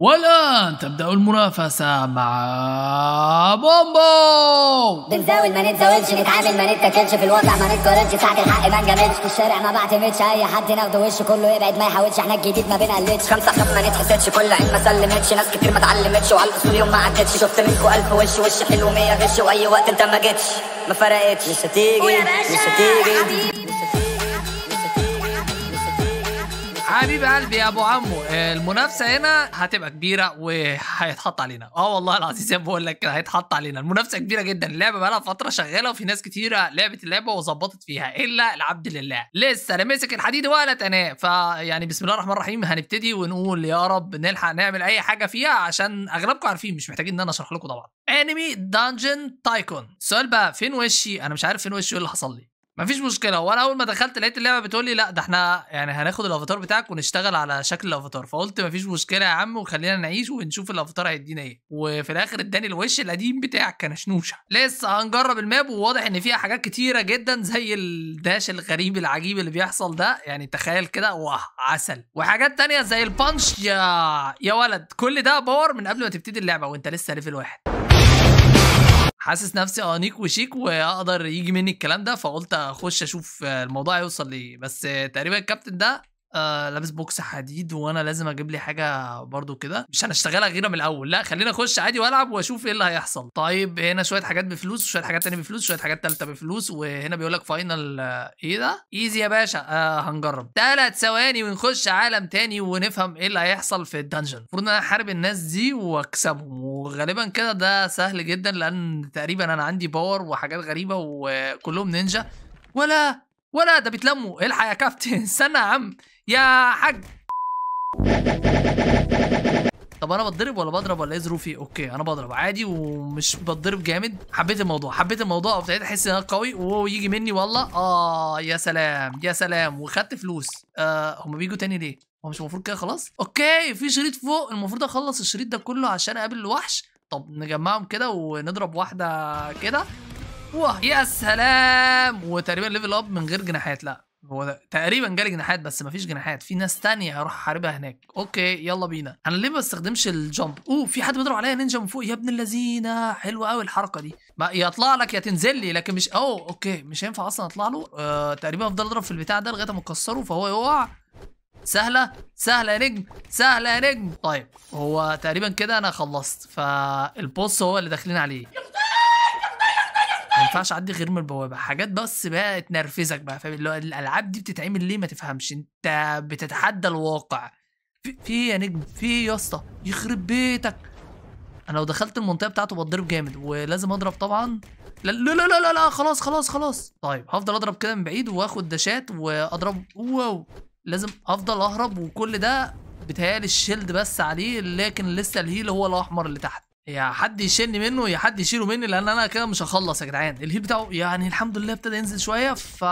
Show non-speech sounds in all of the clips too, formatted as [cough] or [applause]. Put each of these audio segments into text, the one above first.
والآن تبدأ المنافسة مع بومبو بنزاول ما نتزاولش نتعامل ما نتاكلش في الوضع ما نتقارنش ساعة الحق ما نجاملش في الشارع ما بعتمدش أي حد ناخد وش كله يبعد ما يحاولش احنا الجديد ما بنقلدش خمسة خمسه ما نتحسدش كل عين ما سلمتش ناس كتير ما اتعلمتش وعلى الفصول يوم ما عدتش شفت منكو ألف وش وش حلو مية غش وأي وقت أنت ما جيتش ما فرقتش مش هتيجي مش هتيجي حبيب قلبي يا ابو عمو المنافسه هنا هتبقى كبيره وهيتحط علينا اه والله العظيم بقول لك هيتحط علينا المنافسه كبيره جدا اللعبه بقى لها فتره شغاله وفي ناس كتيره لعبت اللعبه وظبطت فيها الا العبد لله لسه لا مسك الحديد ولا تناه فيعني بسم الله الرحمن الرحيم هنبتدي ونقول يا رب نلحق نعمل اي حاجه فيها عشان اغلبكم عارفين مش محتاجين ان انا اشرح لكم طبعا انمي دانجن تايكون سؤال بقى فين وشي انا مش عارف فين وشي ايه اللي حصل لي مفيش مشكله وانا اول ما دخلت لقيت اللعبه بتقول لي لا ده احنا يعني هناخد الافاتار بتاعك ونشتغل على شكل الافاتار فقلت مفيش مشكله يا عم وخلينا نعيش ونشوف الافاتار هيدينا ايه وفي الاخر اداني الوش القديم بتاعك كان شنوشه لسه هنجرب الماب وواضح ان فيها حاجات كتيره جدا زي الداش الغريب العجيب اللي بيحصل ده يعني تخيل كده واه عسل وحاجات تانية زي البانش يا يا ولد كل ده باور من قبل ما تبتدي اللعبه وانت لسه ليفل واحد حاسس نفسي انيق اه وشيك واقدر يجي مني الكلام ده فقلت اخش اشوف الموضوع هيوصل ليه بس تقريبا الكابتن ده آه لابس بوكس حديد وانا لازم اجيب لي حاجه برضو كده مش هنشتغلها غيره من الاول لا خلينا اخش عادي والعب واشوف ايه اللي هيحصل طيب هنا شويه حاجات بفلوس وشويه حاجات تانية بفلوس وشويه حاجات تالتة بفلوس وهنا بيقول لك فاينل آه ايه ده ايزي يا باشا آه هنجرب ثلاث ثواني ونخش عالم تاني ونفهم ايه اللي هيحصل في الدنجن المفروض ان انا احارب الناس دي واكسبهم وغالبا كده ده سهل جدا لان تقريبا انا عندي باور وحاجات غريبه وكلهم نينجا ولا ولا ده بيتلموا الحق يا كابتن [laughs] استنى يا عم يا حاج طب انا بتضرب ولا بضرب ولا ايه ظروفي اوكي انا بضرب عادي ومش بتضرب جامد حبيت الموضوع حبيت الموضوع وابتديت احس ان انا قوي ويجي مني والله اه يا سلام يا سلام وخدت فلوس آه هم بيجوا تاني ليه هو مش المفروض كده خلاص اوكي في شريط فوق المفروض اخلص الشريط ده كله عشان اقابل الوحش طب نجمعهم كده ونضرب واحده كده واه يا سلام وتقريبا ليفل اب من غير جناحات لا هو ده تقريبا جالي جناحات بس مفيش جناحات في ناس تانية هروح احاربها هناك اوكي يلا بينا انا ليه ما بستخدمش الجامب اوه في حد بيضرب عليا نينجا من فوق يا ابن اللذينه حلوه قوي الحركه دي ما يطلع لك يا تنزل لي لكن مش اوه اوكي مش هينفع اصلا اطلع له آه تقريبا افضل اضرب في البتاع ده لغايه ما اكسره فهو يقع سهلة سهلة يا نجم سهلة يا نجم طيب هو تقريبا كده انا خلصت فالبوس هو اللي داخلين عليه ما ينفعش اعدي غير من البوابه حاجات بس بقى تنرفزك بقى فاهم اللي هو الالعاب دي بتتعمل ليه ما تفهمش انت بتتحدى الواقع في إيه يا نجم في إيه يا اسطى يخرب بيتك انا لو دخلت المنطقه بتاعته بتضرب جامد ولازم اضرب طبعا لا لا لا لا لا خلاص خلاص خلاص طيب هفضل اضرب كده من بعيد واخد داشات واضرب واو لازم افضل اهرب وكل ده بتهيالي الشيلد بس عليه لكن لسه الهيل هو الاحمر اللي تحت يا حد يشيلني منه يا حد يشيله مني لان انا كده مش هخلص يا جدعان الهيل بتاعه يعني الحمد لله ابتدى ينزل شويه ف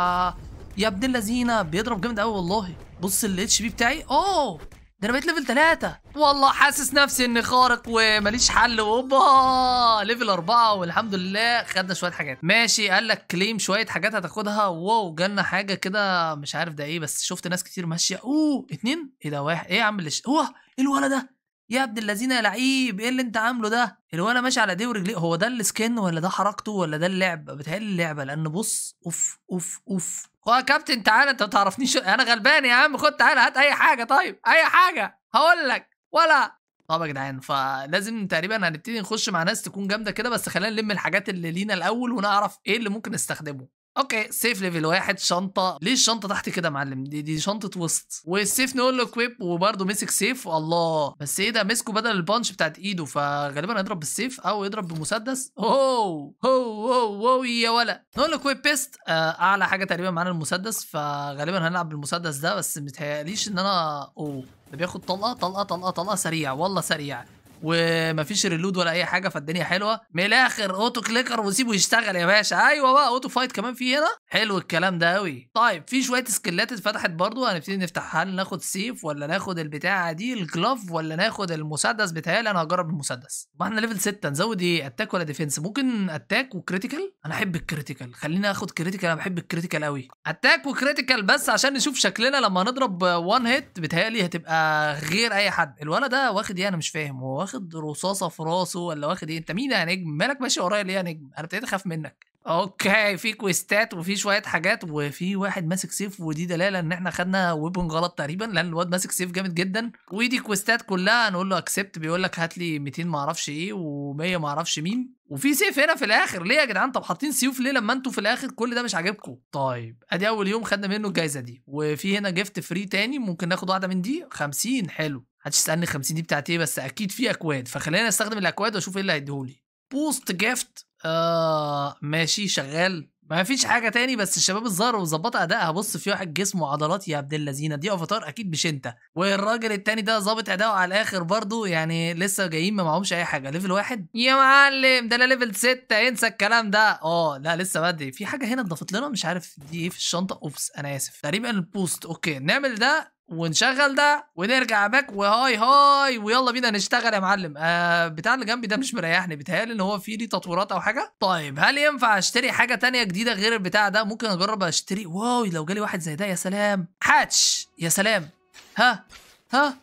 يا ابن اللذينه بيضرب جامد قوي والله بص الاتش بي بتاعي اوه ده انا بقيت ليفل 3 والله حاسس نفسي اني خارق وماليش حل اوبا ليفل 4 والحمد لله خدنا شويه حاجات ماشي قال لك كليم شويه حاجات هتاخدها واو جالنا حاجه كده مش عارف ده ايه بس شفت ناس كتير ماشيه اوه اتنين ايه ده واحد ايه يا عم اللي ش... اوه الولد ده يا ابن الذين يا لعيب ايه اللي انت عامله ده اللي انا ماشي على ايديه ورجليه هو ده السكن ولا ده حركته ولا ده اللعبه بتهيألي اللعبه لان بص اوف اوف اوف يا كابتن تعالى انت ما تعرفنيش انا غلبان يا عم خد تعالى هات اي حاجه طيب اي حاجه هقول لك ولا طب يا جدعان فلازم تقريبا هنبتدي نخش مع ناس تكون جامده كده بس خلينا نلم الحاجات اللي لينا الاول ونعرف ايه اللي ممكن نستخدمه اوكي سيف ليفل واحد شنطه ليه الشنطه تحت كده يا معلم دي دي شنطه وسط والسيف نقول له كويب وبرده مسك سيف الله بس ايه ده مسكه بدل البانش بتاعت ايده فغالبا هيضرب بالسيف او يضرب بمسدس اوه اوه هو هو يا ولا نقول له كويب بيست آه اعلى حاجه تقريبا معانا المسدس فغالبا هنلعب بالمسدس ده بس متهيأليش ان انا اوه ده بياخد طلقه طلقه طلقه طلقه سريع والله سريع ومفيش ريلود ولا اي حاجه فالدنيا حلوه من الاخر اوتو كليكر وسيبه يشتغل يا باشا ايوه بقى اوتو فايت كمان في هنا حلو الكلام ده قوي طيب في شويه سكلات اتفتحت برضو هنبتدي نفتحها هل ناخد سيف ولا ناخد البتاعه دي الجلاف ولا ناخد المسدس بتهيألي انا هجرب المسدس ما احنا ليفل 6 نزود ايه اتاك ولا ديفنس ممكن اتاك وكريتيكال انا احب الكريتيكال خليني اخد كريتيكال انا بحب الكريتيكال قوي اتاك وكريتيكال بس عشان نشوف شكلنا لما نضرب وان هيت بتهيألي هتبقى غير اي حد الولد ده واخد ايه انا مش فاهم هو واخد واخد رصاصه في راسه ولا واخد ايه انت مين يا نجم مالك ماشي ورايا ليه يا نجم انا ابتديت اخاف منك اوكي في كويستات وفي شويه حاجات وفي واحد ماسك سيف ودي دلاله ان احنا خدنا ويبون غلط تقريبا لان الواد ماسك سيف جامد جدا ودي كويستات كلها نقول له اكسبت بيقول لك هات لي 200 ما اعرفش ايه و100 ما اعرفش مين وفي سيف هنا في الاخر ليه يا جدعان طب حاطين سيوف ليه لما انتوا في الاخر كل ده مش عاجبكم طيب ادي اول يوم خدنا منه الجايزه دي وفي هنا جفت فري تاني ممكن ناخد واحده من دي 50 حلو يسالني 50 دي بتاعت ايه بس اكيد في اكواد فخلينا استخدم الاكواد واشوف ايه اللي هيديهولي بوست جيفت آه ماشي شغال ما فيش حاجه تاني بس الشباب الظاهر وظبط ادائها بص في واحد جسمه عضلات يا ابن اللذينه دي افاتار اكيد مش انت والراجل التاني ده ظابط أدائه على الاخر برضه يعني لسه جايين ما معهمش اي حاجه ليفل واحد يا معلم ده انا ليفل ستة انسى الكلام ده اه لا لسه بدري في حاجه هنا اتضافت لنا مش عارف دي ايه في الشنطه اوبس انا اسف تقريبا البوست اوكي نعمل ده ونشغل ده ونرجع باك وهاي هاي ويلا بينا نشتغل يا معلم آه بتاع اللي جنبي ده مش مريحني بيتهيألي ان هو فيه ليه تطويرات او حاجه طيب هل ينفع اشتري حاجه تانية جديده غير البتاع ده ممكن اجرب اشتري واو لو جالي واحد زي ده يا سلام حاتش يا سلام ها ها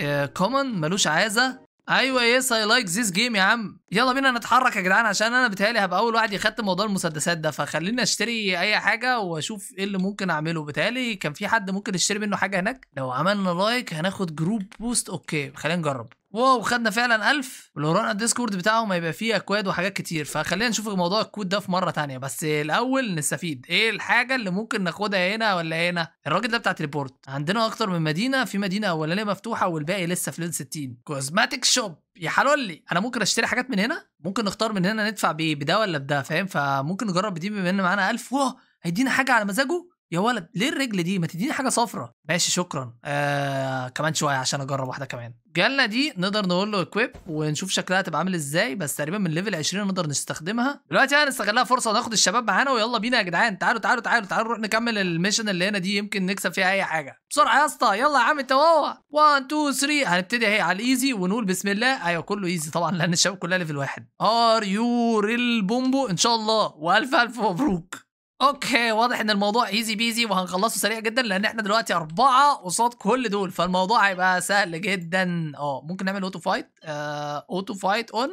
آه كومن ملوش عازه ايوه يس اي لايك ذيس جيم يا عم يلا بينا نتحرك يا جدعان عشان انا بتهيالي هبقى اول واحد يختم موضوع المسدسات ده فخليني اشتري اي حاجه واشوف ايه اللي ممكن اعمله بتهيالي كان في حد ممكن يشتري منه حاجه هناك لو عملنا لايك هناخد جروب بوست اوكي خلينا نجرب واو خدنا فعلا 1000 ولو رحنا الديسكورد بتاعهم هيبقى فيه اكواد وحاجات كتير فخلينا نشوف موضوع الكود ده في مره تانية بس الاول نستفيد ايه الحاجه اللي ممكن ناخدها هنا ولا هنا الراجل ده بتاع تليبورت عندنا اكتر من مدينه في مدينه اولانيه مفتوحه والباقي لسه في ليفل 60 كوزماتيك شوب يا حلولي انا ممكن اشتري حاجات من هنا ممكن نختار من هنا ندفع بايه بده ولا بده فاهم فممكن نجرب دي بما ان معانا 1000 واو هيدينا حاجه على مزاجه يا ولد ليه الرجل دي ما تديني حاجه صفرة ماشي شكرا آه كمان شويه عشان اجرب واحده كمان جالنا دي نقدر نقول له اكويب ونشوف شكلها هتبقى عامل ازاي بس تقريبا من ليفل 20 نقدر نستخدمها دلوقتي هنستغلها يعني فرصه وناخد الشباب معانا ويلا بينا يا جدعان تعالوا تعالوا تعالوا تعالوا نروح نكمل الميشن اللي هنا دي يمكن نكسب فيها اي حاجه بسرعه يا اسطى يلا يا عم انت وهو 1 2 3 هنبتدي اهي على الايزي ونقول بسم الله ايوه كله ايزي طبعا لان الشباب كلها ليفل واحد ار يو ريل بومبو ان شاء الله والف الف مبروك اوكي واضح ان الموضوع ايزي بيزي وهنخلصه سريع جدا لان احنا دلوقتي اربعه قصاد كل دول فالموضوع هيبقى سهل جدا اه ممكن نعمل اوتو فايت آه اوتو فايت اون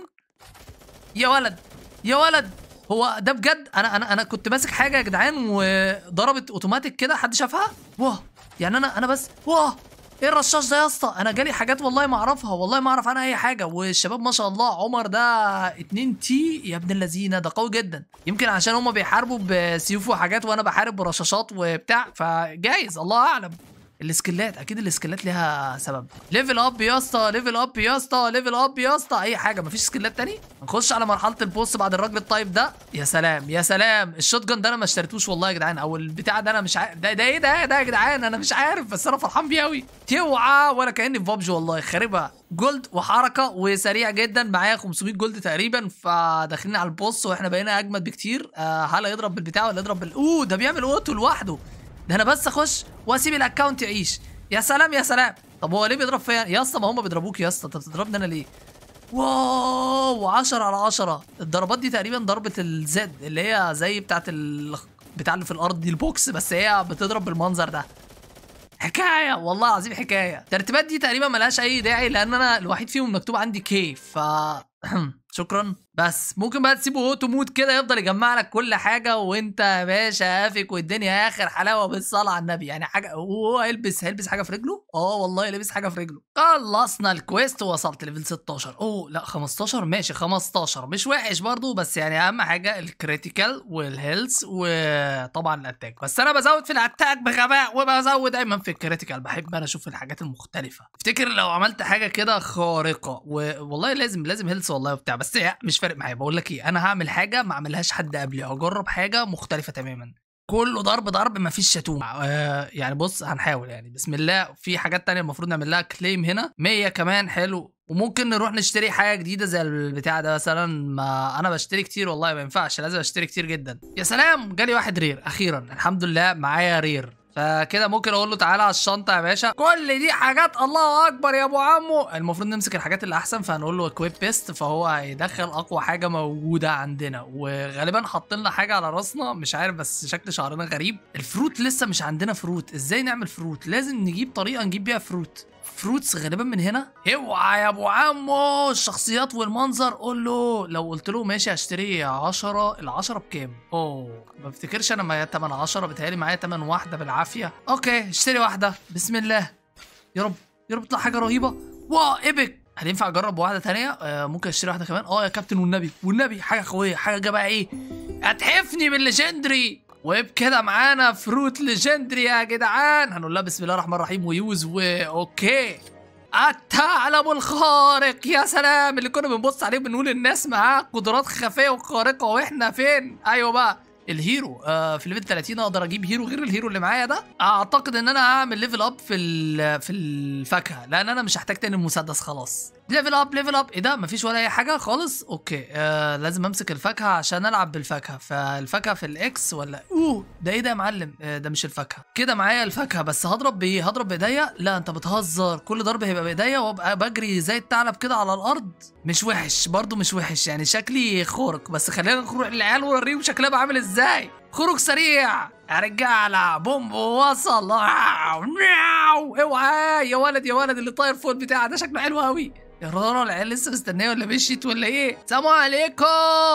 يا ولد يا ولد هو ده بجد انا انا انا كنت ماسك حاجه يا جدعان وضربت اوتوماتيك كده حد شافها واه يعني انا انا بس واه ايه الرشاش ده يا اسطى انا جالي حاجات والله ما اعرفها والله ما اعرف عنها اي حاجه والشباب ما شاء الله عمر ده 2 تي يا ابن اللذينه ده قوي جدا يمكن عشان هم بيحاربوا بسيوف وحاجات وانا بحارب برشاشات وبتاع فجايز الله اعلم السكلات اكيد السكلات ليها سبب ليفل اب يا اسطى ليفل اب يا اسطى ليفل اب يا اسطى اي حاجه مفيش سكلات تاني نخش على مرحله البوس بعد الراجل الطيب ده يا سلام يا سلام الشوت جان ده انا ما اشتريتوش والله يا جدعان او البتاع ده انا مش عارف ده ده ايه ده ده يا جدعان انا مش عارف بس انا فرحان بيه قوي توعى ولا كاني في بابجي والله خاربها جولد وحركه وسريع جدا معايا 500 جولد تقريبا فداخلين على البوس واحنا بقينا اجمد بكتير آه، هل يضرب بالبتاع ولا يضرب بال اوه ده بيعمل اوتو لوحده ده انا بس اخش واسيب الاكونت يعيش يا سلام يا سلام طب هو ليه بيضرب فيا يا اسطى ما هم بيضربوك يا اسطى انت بتضربني انا ليه واو 10 على 10 الضربات دي تقريبا ضربه الزد اللي هي زي بتاعه ال... بتاع اللي في الارض دي البوكس بس هي بتضرب بالمنظر ده حكايه والله العظيم حكايه الترتيبات دي تقريبا ملهاش اي داعي لان انا الوحيد فيهم مكتوب عندي كيف ف [clears throat] شكرا بس ممكن بقى تسيبه اوتو مود كده يفضل يجمع لك كل حاجه وانت يا باشا افك والدنيا اخر حلاوه بالصلاه على النبي يعني حاجه هو هيلبس هيلبس حاجه في رجله اه والله لابس حاجه في رجله خلصنا الكويست ووصلت ليفل 16 اوه لا 15 ماشي 15 مش وحش برضو بس يعني اهم حاجه الكريتيكال والهيلث وطبعا الاتاك بس انا بزود في الاتاك بغباء وبزود دايما في الكريتيكال بحب انا اشوف الحاجات المختلفه افتكر لو عملت حاجه كده خارقه و... والله لازم لازم هيلث والله وبتاع بس مش فارق معايا بقول لك ايه انا هعمل حاجه ما عملهاش حد قبلي اجرب حاجه مختلفه تماما كله ضرب ضرب ما فيش شتوم آه يعني بص هنحاول يعني بسم الله في حاجات تانية المفروض نعمل لها كليم هنا 100 كمان حلو وممكن نروح نشتري حاجه جديده زي البتاع ده مثلا ما انا بشتري كتير والله ما ينفعش لازم اشتري كتير جدا يا سلام جالي واحد رير اخيرا الحمد لله معايا رير فكده ممكن اقول له تعالى على الشنطه يا باشا كل دي حاجات الله اكبر يا ابو عمو المفروض نمسك الحاجات اللي احسن فهنقول له اكويب بيست فهو هيدخل اقوى حاجه موجوده عندنا وغالبا حاطين لنا حاجه على راسنا مش عارف بس شكل شعرنا غريب الفروت لسه مش عندنا فروت ازاي نعمل فروت لازم نجيب طريقه نجيب بيها فروت فروتس غالبا من هنا اوعى يا ابو عمو الشخصيات والمنظر قول له لو قلت له ماشي هشتري 10 ال10 بكام اوه ما افتكرش انا معايا 8 10 بيتهيألي معايا 8 واحده بالعافيه اوكي اشتري واحده بسم الله يا رب يا رب تطلع حاجه رهيبه واو ايبك هل ينفع اجرب واحده ثانيه آه ممكن اشتري واحده كمان اه يا كابتن والنبي والنبي حاجه قويه حاجه بقى ايه هتحفني بالليجندري وبكده معانا فروت ليجندري يا جدعان هنقول لها بسم الله الرحمن الرحيم ويوز و اوكي الثعلب الخارق يا سلام اللي كنا بنبص عليه بنقول الناس معاه قدرات خفيه وخارقه واحنا فين ايوه بقى الهيرو آه في ليفل 30 اقدر اجيب هيرو غير الهيرو اللي معايا ده اعتقد ان انا هعمل ليفل اب في في الفاكهه لان انا مش هحتاج تاني المسدس خلاص ليفل اب ليفل اب ايه ده مفيش ولا اي حاجه خالص اوكي آه لازم امسك الفاكهه عشان العب بالفاكهه فالفاكهه في الاكس ولا اوه ده ايه ده يا معلم آه ده مش الفاكهه كده معايا الفاكهه بس هضرب بايه هضرب بايديا لا انت بتهزر كل ضرب هيبقى بايديا وابقى بجري زي الثعلب كده على الارض مش وحش برضه مش وحش يعني شكلي خورك بس خلينا نروح للعيال ونوريهم شكلها عامل ازاي خروج سريع يا رجالة بومبو وصل اوعى إيوه، آه، يا ولد يا ولد اللي طاير فوق بتاعه ده شكله حلو قوي يا رارا العيال لسه مستنيه ولا مشيت ولا ايه؟ سلام عليكم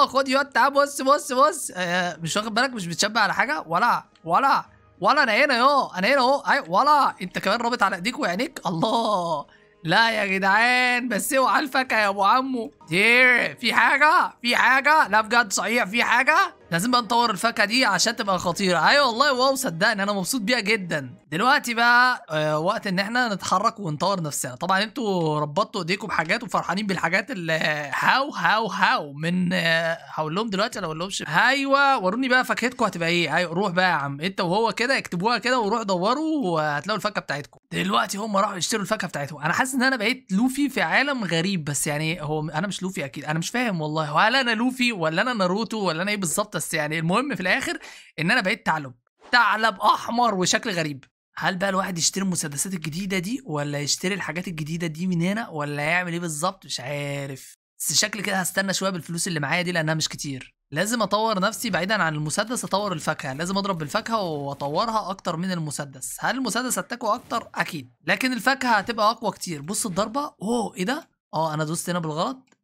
خد يا تعال بص بص بص آه، مش واخد بالك مش بتشبع على حاجه ولا ولا ولا انا هنا يو انا هنا اهو ايوه ولا انت كمان رابط على ايديك وعينيك الله لا يا جدعان بس اوعى الفاكهه يا ابو عمو دير في حاجة في حاجة لا بجد صحيح في حاجة لازم بقى نطور الفاكهة دي عشان تبقى خطيرة ايوه والله واو صدقني انا مبسوط بيها جدا دلوقتي بقى آه، وقت ان احنا نتحرك ونطور نفسنا طبعا انتوا ربطتوا ايديكم بحاجات وفرحانين بالحاجات اللي هاو هاو هاو من آه، هقول لهم دلوقتي ولا اقول لهمش ايوه وروني بقى فاكهتكم هتبقى ايه ايوه روح بقى يا عم انت وهو كده اكتبوها كده وروح دوروا وهتلاقوا الفاكهة بتاعتكم دلوقتي هم راحوا يشتروا الفاكهة بتاعتهم انا حاسس ان انا بقيت لوفي في عالم غريب بس يعني هو انا مش مش لوفي اكيد انا مش فاهم والله هل انا لوفي ولا انا ناروتو ولا انا ايه بالظبط بس يعني المهم في الاخر ان انا بقيت ثعلب ثعلب احمر وشكل غريب هل بقى الواحد يشتري المسدسات الجديده دي ولا يشتري الحاجات الجديده دي من هنا ولا يعمل ايه بالظبط مش عارف بس شكل كده هستنى شويه بالفلوس اللي معايا دي لانها مش كتير لازم اطور نفسي بعيدا عن المسدس اطور الفاكهه لازم اضرب بالفاكهه واطورها اكتر من المسدس هل المسدس هتاكو اكتر اكيد لكن الفاكهه هتبقى اقوى كتير بص الضربه اوه ايه ده اه انا دوست هنا بالغلط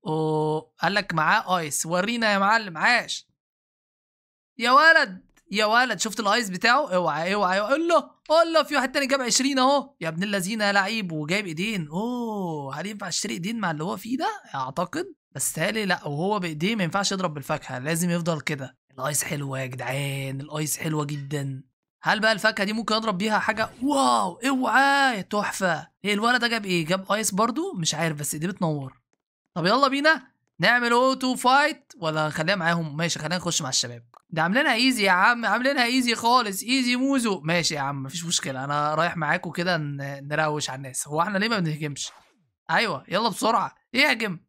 قال لك معاه ايس ورينا يا معلم عاش يا ولد يا ولد شفت الايس بتاعه اوعى اوعى قول له قول له في واحد تاني جاب 20 اهو يا ابن الذين يا لعيب وجايب ايدين اوه هل ينفع اشتري ايدين مع اللي هو فيه ده اعتقد بس تالي لا وهو بايديه ما ينفعش يضرب بالفاكهه لازم يفضل كده الايس حلوه يا جدعان الايس حلوه جدا هل بقى الفاكهه دي ممكن اضرب بيها حاجه واو اوعى تحفه ايه الولد ده جاب ايه جاب ايس برضو مش عارف بس ايديه بتنور طب يلا بينا نعمل اوتو فايت ولا خليها معاهم ماشي خلينا نخش مع الشباب ده عاملينها ايزي يا عم عاملينها ايزي خالص ايزي موزو ماشي يا عم مفيش مشكله انا رايح معاكم كده نروش على الناس هو احنا ليه ما بنهجمش ايوه يلا بسرعه اهجم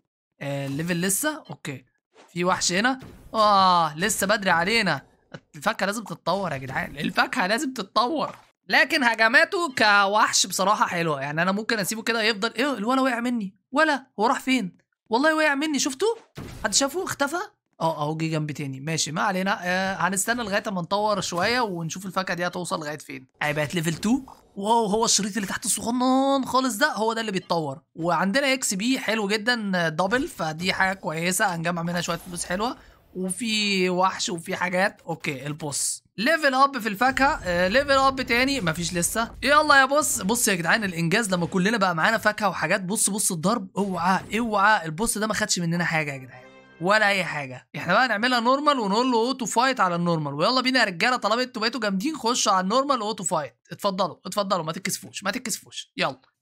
آه الليفل لسه اوكي في وحش هنا اه لسه بدري علينا الفاكهه لازم تتطور يا جدعان الفاكهه لازم تتطور لكن هجماته كوحش بصراحه حلوه يعني انا ممكن اسيبه كده يفضل ايه الولا وقع مني ولا هو راح فين والله وقع مني شفتوا حد شافه اختفى اه اهو جه جنب تاني ماشي ما علينا آه هنستنى لغايه اما نطور شويه ونشوف الفاكهه دي هتوصل لغايه فين هي بقت ليفل 2 واو هو الشريط اللي تحت الصغنن خالص ده هو ده اللي بيتطور وعندنا اكس بي حلو جدا دبل فدي حاجه كويسه هنجمع منها شويه فلوس حلوه وفي وحش وفي حاجات اوكي البوس ليفل اب في الفاكهه ليفل آه، اب تاني مفيش لسه يلا يا بص بص يا جدعان الانجاز لما كلنا بقى معانا فاكهه وحاجات بص بص الضرب اوعى اوعى البوس ده ما خدش مننا حاجه يا جدعان ولا اي حاجه احنا بقى نعملها نورمال ونقول له اوتو فايت على النورمال ويلا بينا يا رجاله طالما انتوا بقيتوا جامدين خشوا على النورمال اوتو فايت اتفضلوا اتفضلوا ما تكسفوش ما تكسفوش يلا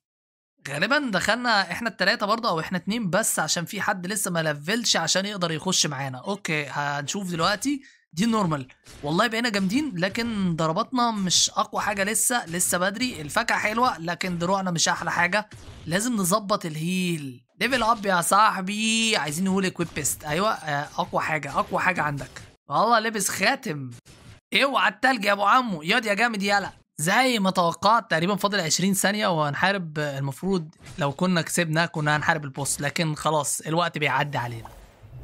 غالبا دخلنا احنا التلاتة برضه او احنا اتنين بس عشان في حد لسه ما لفلش عشان يقدر يخش معانا اوكي هنشوف دلوقتي دي نورمال والله بقينا جامدين لكن ضرباتنا مش اقوى حاجة لسه لسه بدري الفاكهة حلوة لكن دروعنا مش احلى حاجة لازم نظبط الهيل ليفل اب يا صاحبي عايزين نقول اكويب بيست ايوه آه، اقوى حاجة اقوى حاجة عندك والله لابس خاتم اوعى التلج يا ابو عمو ياض يا جامد يلا زي ما توقعت تقريبا فاضل 20 ثانيه وهنحارب المفروض لو كنا كسبنا كنا هنحارب البوس لكن خلاص الوقت بيعدي علينا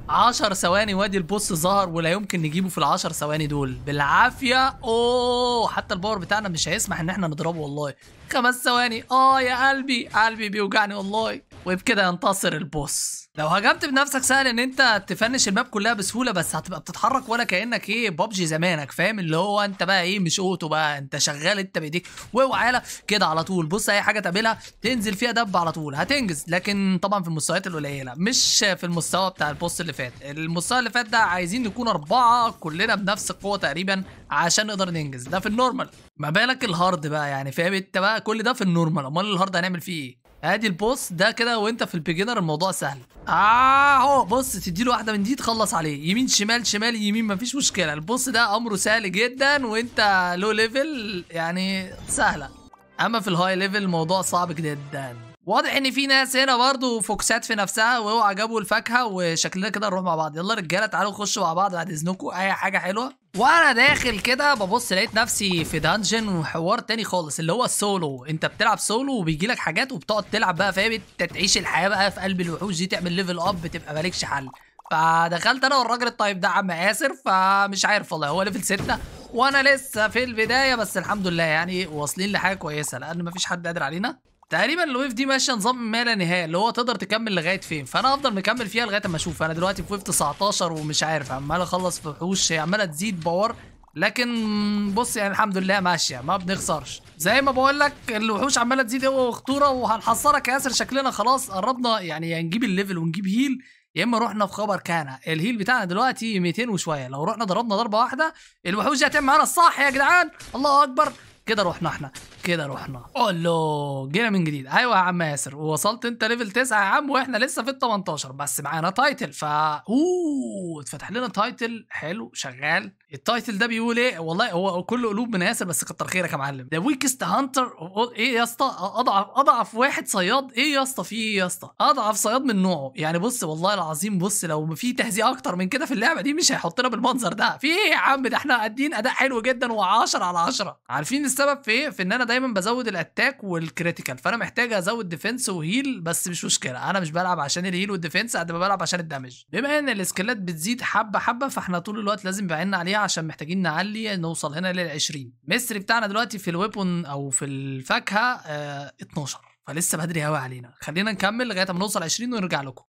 10 ثواني وادي البوس ظهر ولا يمكن نجيبه في ال 10 ثواني دول بالعافيه اوه حتى الباور بتاعنا مش هيسمح ان احنا نضربه والله خمس ثواني اه يا قلبي قلبي بيوجعني والله وبكده ينتصر البوس لو هجمت بنفسك سهل ان انت تفنش الماب كلها بسهوله بس هتبقى بتتحرك ولا كانك ايه بابجي زمانك فاهم اللي هو انت بقى ايه مش اوتو بقى انت شغال انت بايديك وعلى كده على طول بص اي حاجه تقابلها تنزل فيها دب على طول هتنجز لكن طبعا في المستويات القليله مش في المستوى بتاع البوس اللي فات المستوى اللي فات ده عايزين نكون اربعه كلنا بنفس القوه تقريبا عشان نقدر ننجز ده في النورمال ما بالك الهارد بقى يعني فاهم انت بقى كل ده في النورمال امال الهارد هنعمل فيه ايه ادي البوس ده كده وانت في البيجنر الموضوع سهل هو بص تديله واحده من دي تخلص عليه يمين شمال شمال يمين مفيش مشكله البوس ده امره سهل جدا وانت لو ليفل يعني سهله اما في الهاي ليفل الموضوع صعب جدا واضح ان في ناس هنا برضو فوكسات في نفسها واوعى جابوا الفاكهه وشكلنا كده نروح مع بعض يلا رجاله تعالوا نخش مع بعض بعد اذنكم اي حاجه حلوه وانا داخل كده ببص لقيت نفسي في دانجن وحوار تاني خالص اللي هو السولو انت بتلعب سولو وبيجي لك حاجات وبتقعد تلعب بقى فاهم انت تعيش الحياه بقى في قلب الوحوش دي تعمل ليفل اب تبقى مالكش حل فدخلت انا والراجل الطيب ده عم اسر فمش عارف والله هو ليفل 6 وانا لسه في البدايه بس الحمد لله يعني واصلين لحاجه كويسه لان مفيش حد قادر علينا تقريبا الويف دي ماشيه نظام ما لا نهايه اللي هو تقدر تكمل لغايه فين فانا هفضل مكمل فيها لغايه اما اشوف انا دلوقتي في ويف 19 ومش عارف عمال اخلص في وحوش عماله تزيد باور لكن بص يعني الحمد لله ماشيه ما بنخسرش زي ما بقول لك الوحوش عماله تزيد هو وخطوره وهنحصرك يا ياسر شكلنا خلاص قربنا يعني نجيب الليفل ونجيب هيل يا اما رحنا في خبر كان الهيل بتاعنا دلوقتي 200 وشويه لو رحنا ضربنا ضربه واحده الوحوش دي هتعمل معانا الصح يا جدعان الله اكبر كده رحنا احنا كده رحنا الو جينا من جديد ايوه يا عم ياسر ووصلت انت ليفل 9 يا عم واحنا لسه في ال 18 بس معانا تايتل ف اوه اتفتح لنا تايتل حلو شغال التايتل ده بيقول ايه والله هو كله قلوب من ياسر بس كتر خيرك يا معلم ذا ويكست هانتر ايه يا اسطى اضعف اضعف واحد صياد ايه يا اسطى في ايه يا اسطى اضعف صياد من نوعه يعني بص والله العظيم بص لو في تهزيء اكتر من كده في اللعبه دي مش هيحطنا بالمنظر ده في ايه يا عم ده احنا قادين اداء حلو جدا و10 على 10 عارفين السبب في ايه في ان انا دايما بزود الاتاك والكريتيكال فانا محتاج ازود ديفنس وهيل بس مش مشكله انا مش بلعب عشان الهيل والديفنس قد ما بلعب عشان الدمج بما ان السكيلات بتزيد حبه حبه فاحنا طول الوقت لازم بعيننا عليها شويه عشان محتاجين نعلي نوصل هنا لل 20 مصر بتاعنا دلوقتي في الويبون او في الفاكهه آه 12 فلسه بدري قوي علينا خلينا نكمل لغايه ما نوصل 20 ونرجع لكم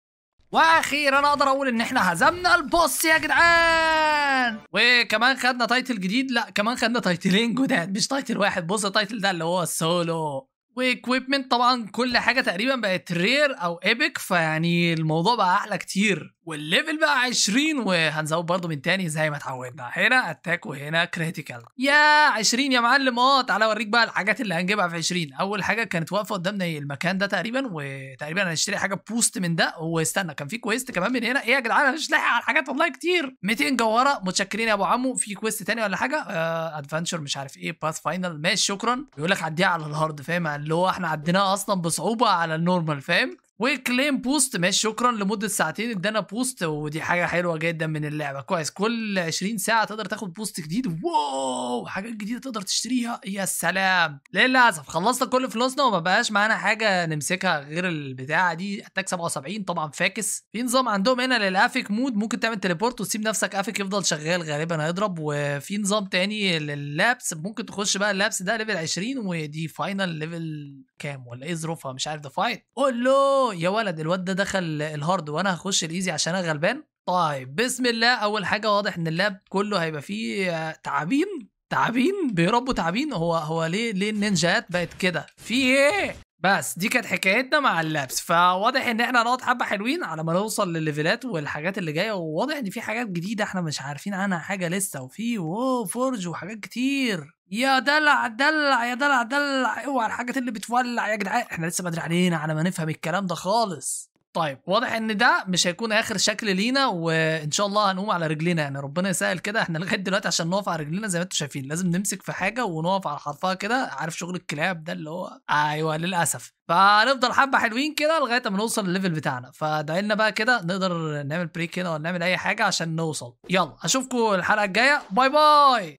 واخيرا اقدر اقول ان احنا هزمنا البوس يا جدعان وكمان خدنا تايتل جديد لا كمان خدنا تايتلين جداد مش تايتل واحد بص التايتل ده اللي هو السولو واكويبمنت طبعا كل حاجه تقريبا بقت رير او ايبك فيعني الموضوع بقى احلى كتير والليفل بقى 20 وهنزود برضه من تاني زي ما اتعودنا هنا اتاك وهنا كريتيكال يا 20 يا معلم اه تعالى اوريك بقى الحاجات اللي هنجيبها في 20 اول حاجه كانت واقفه قدامنا المكان ده تقريبا وتقريبا هنشتري حاجه بوست من ده واستنى كان في كويست كمان من هنا ايه يا جدعان انا مش لاحق على الحاجات والله كتير 200 جواره متشكرين يا ابو عمو في كويست تاني ولا حاجه آه ادفنشر مش عارف ايه باث فاينل ماشي شكرا بيقول لك عديها على الهارد فاهم يعني اللي هو احنا عديناها اصلا بصعوبه على النورمال فاهم وكليم بوست ماشي شكرا لمده ساعتين ادانا بوست ودي حاجه حلوه جدا من اللعبه كويس كل 20 ساعه تقدر تاخد بوست جديد واو حاجات جديده تقدر تشتريها يا سلام للاسف خلصنا كل فلوسنا وما بقاش معانا حاجه نمسكها غير البتاعه دي اتاك 77 طبعا فاكس في نظام عندهم هنا للافيك مود ممكن تعمل تليبورت وتسيب نفسك افيك يفضل شغال غالبا هيضرب وفي نظام تاني لللابس ممكن تخش بقى اللابس ده ليفل 20 ودي فاينل ليفل كام ولا ايه ظروفها مش عارف ده فايت قول له يا ولد الواد ده دخل الهارد وانا هخش الايزي عشان انا غلبان طيب بسم الله اول حاجه واضح ان اللاب كله هيبقى فيه تعابين تعابين بيربوا تعابين هو هو ليه ليه النينجات بقت كده في ايه بس دي كانت حكايتنا مع اللابس فواضح ان احنا هنقعد حبه حلوين على ما نوصل للليفلات والحاجات اللي جايه وواضح ان في حاجات جديده احنا مش عارفين عنها حاجه لسه وفي وو فرج وحاجات كتير يا دلع دلع يا دلع دلع اوعى الحاجات اللي بتولع يا جدعان احنا لسه بدري علينا على ما نفهم الكلام ده خالص طيب واضح ان ده مش هيكون اخر شكل لينا وان شاء الله هنقوم على رجلينا يعني ربنا يسهل كده احنا لغايه دلوقتي عشان نقف على رجلينا زي ما انتم شايفين لازم نمسك في حاجه ونقف على حرفها كده عارف شغل الكلاب ده اللي هو ايوه للاسف فنفضل حبه حلوين كده لغايه ما نوصل الليفل بتاعنا فدعي لنا بقى كده نقدر نعمل بريك هنا ولا نعمل اي حاجه عشان نوصل يلا اشوفكم الحلقه الجايه باي باي